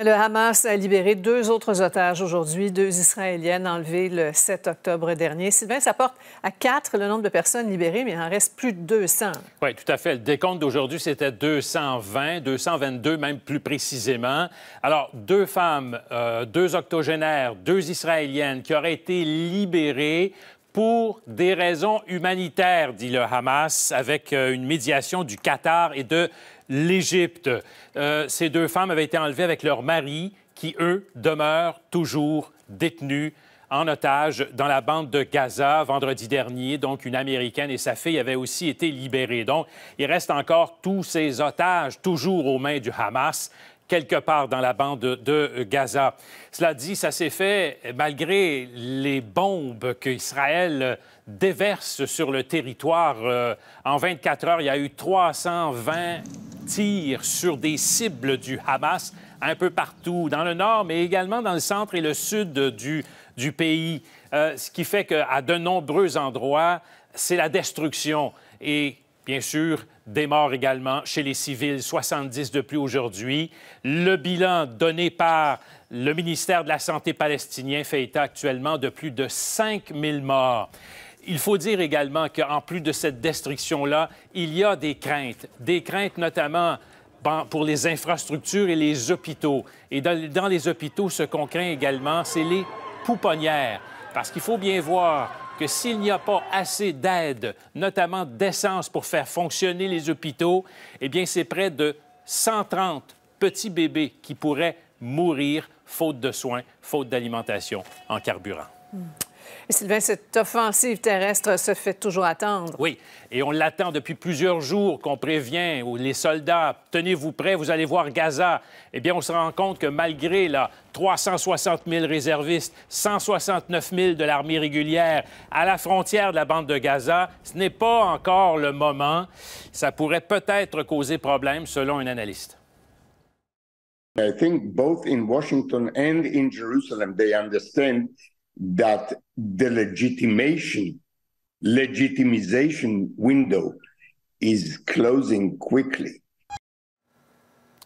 Le Hamas a libéré deux autres otages aujourd'hui, deux Israéliennes enlevées le 7 octobre dernier. Sylvain, ça porte à quatre le nombre de personnes libérées, mais il en reste plus de 200. Oui, tout à fait. Le décompte d'aujourd'hui, c'était 220, 222 même plus précisément. Alors, deux femmes, euh, deux octogénaires, deux Israéliennes qui auraient été libérées pour des raisons humanitaires, dit le Hamas, avec euh, une médiation du Qatar et de l'Égypte. Euh, ces deux femmes avaient été enlevées avec leur mari, qui, eux, demeurent toujours détenus en otage dans la bande de Gaza vendredi dernier. Donc, une Américaine et sa fille avaient aussi été libérées. Donc, il reste encore tous ces otages toujours aux mains du Hamas quelque part dans la bande de, Gaza. Cela dit, ça s'est fait malgré les bombes qu'Israël déverse sur le territoire. Euh, en 24 heures, il y a eu 320 tirs sur des cibles du Hamas un peu partout, dans le nord, mais également dans le centre et le sud du, du pays. Euh, ce qui fait qu'à de nombreux endroits, c'est la destruction. Et Bien sûr, des morts également chez les civils, 70 de plus aujourd'hui. Le bilan donné par le ministère de la Santé palestinien fait état actuellement de plus de 5000 morts. Il faut dire également qu'en plus de cette destruction-là, il y a des craintes, des craintes notamment ben, pour les infrastructures et les hôpitaux. Et dans les hôpitaux, ce qu'on craint également, c'est les pouponnières. Parce qu'il faut bien voir, que s'il n'y a pas assez d'aide, notamment d'essence pour faire fonctionner les hôpitaux, eh bien, c'est près de 130 petits bébés qui pourraient mourir faute de soins, faute d'alimentation en carburant. Hmm. Sylvain, cette offensive terrestre se fait toujours attendre. Oui, et on l'attend depuis plusieurs jours qu'on prévient où les soldats, tenez-vous prêts, vous allez voir Gaza. Eh bien, on se rend compte que malgré là, 360 000 réservistes, 169 000 de l'armée régulière à la frontière de la bande de Gaza, ce n'est pas encore le moment. Ça pourrait peut-être causer problème, selon un analyste. I think both in Washington and in Jerusalem, they understand that the legitimation, legitimization window is closing quickly.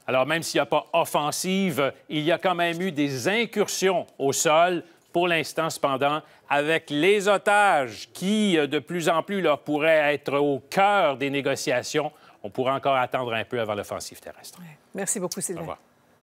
Alors même s'il n'y a pas offensive, il y a quand même eu des incursions au sol, pour l'instant cependant, avec les otages qui, euh, de plus en plus, leur pourraient être au cœur des négociations. On pourrait encore attendre un peu avant l'offensive terrestre. Merci beaucoup, Sylvain. Au revoir.